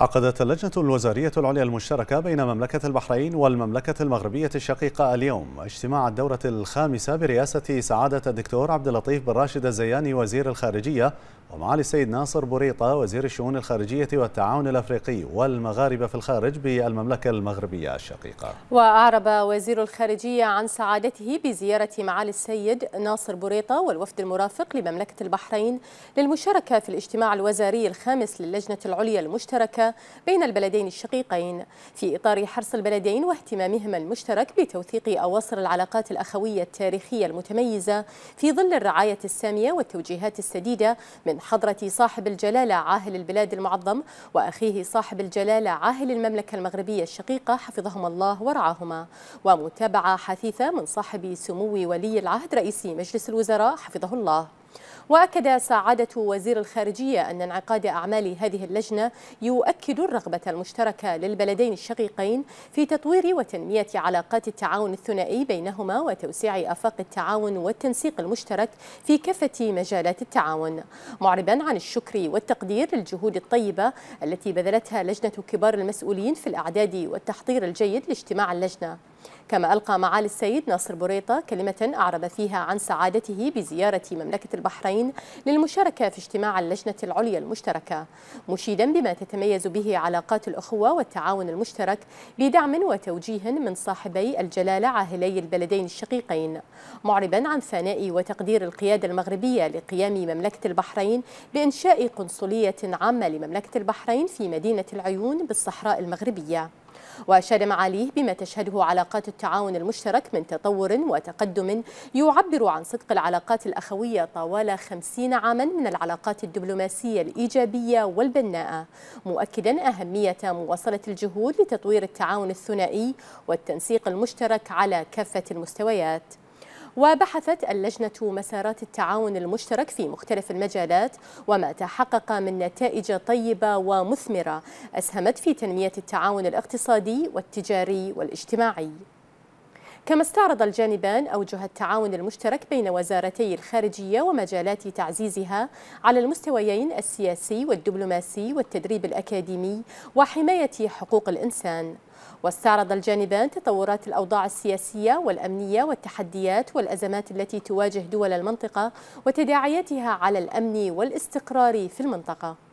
عقدت اللجنة الوزارية العليا المشتركة بين مملكة البحرين والمملكة المغربية الشقيقة اليوم اجتماع الدورة الخامسة برئاسة سعادة الدكتور عبد اللطيف بن راشد الزياني وزير الخارجية ومعالي السيد ناصر بوريطة وزير الشؤون الخارجية والتعاون الأفريقي والمغاربة في الخارج بالمملكة المغربية الشقيقة وأعرب وزير الخارجية عن سعادته بزيارة معالي السيد ناصر بوريطة والوفد المرافق لمملكة البحرين للمشاركة في الاجتماع الوزاري الخامس للجنة العليا المشتركة بين البلدين الشقيقين في إطار حرص البلدين واهتمامهما المشترك بتوثيق أواصر العلاقات الأخوية التاريخية المتميزة في ظل الرعاية السامية والتوجيهات السديدة من حضرة صاحب الجلالة عاهل البلاد المعظم وأخيه صاحب الجلالة عاهل المملكة المغربية الشقيقة حفظهما الله ورعاهما ومتابعة حثيثة من صاحب سمو ولي العهد رئيس مجلس الوزراء حفظه الله وأكد سعادة وزير الخارجية أن انعقاد أعمال هذه اللجنة يؤكد الرغبة المشتركة للبلدين الشقيقين في تطوير وتنمية علاقات التعاون الثنائي بينهما وتوسيع آفاق التعاون والتنسيق المشترك في كافة مجالات التعاون معربا عن الشكر والتقدير للجهود الطيبة التي بذلتها لجنة كبار المسؤولين في الأعداد والتحضير الجيد لاجتماع اللجنة كما ألقى معالي السيد ناصر بوريطة كلمة أعرب فيها عن سعادته بزيارة مملكة البحرين للمشاركة في اجتماع اللجنة العليا المشتركة مشيدا بما تتميز به علاقات الأخوة والتعاون المشترك بدعم وتوجيه من صاحبي الجلالة عاهلي البلدين الشقيقين معربا عن ثناء وتقدير القيادة المغربية لقيام مملكة البحرين بإنشاء قنصلية عامة لمملكة البحرين في مدينة العيون بالصحراء المغربية وأشاد معاليه بما تشهده علاقات التعاون المشترك من تطور وتقدم يعبر عن صدق العلاقات الأخوية طوال خمسين عاما من العلاقات الدبلوماسية الإيجابية والبناءة مؤكدا أهمية مواصلة الجهود لتطوير التعاون الثنائي والتنسيق المشترك على كافة المستويات وبحثت اللجنة مسارات التعاون المشترك في مختلف المجالات وما تحقق من نتائج طيبة ومثمرة أسهمت في تنمية التعاون الاقتصادي والتجاري والاجتماعي كما استعرض الجانبان أوجه التعاون المشترك بين وزارتي الخارجية ومجالات تعزيزها على المستويين السياسي والدبلوماسي والتدريب الأكاديمي وحماية حقوق الإنسان واستعرض الجانبان تطورات الأوضاع السياسية والأمنية والتحديات والأزمات التي تواجه دول المنطقة وتداعياتها على الأمن والاستقرار في المنطقة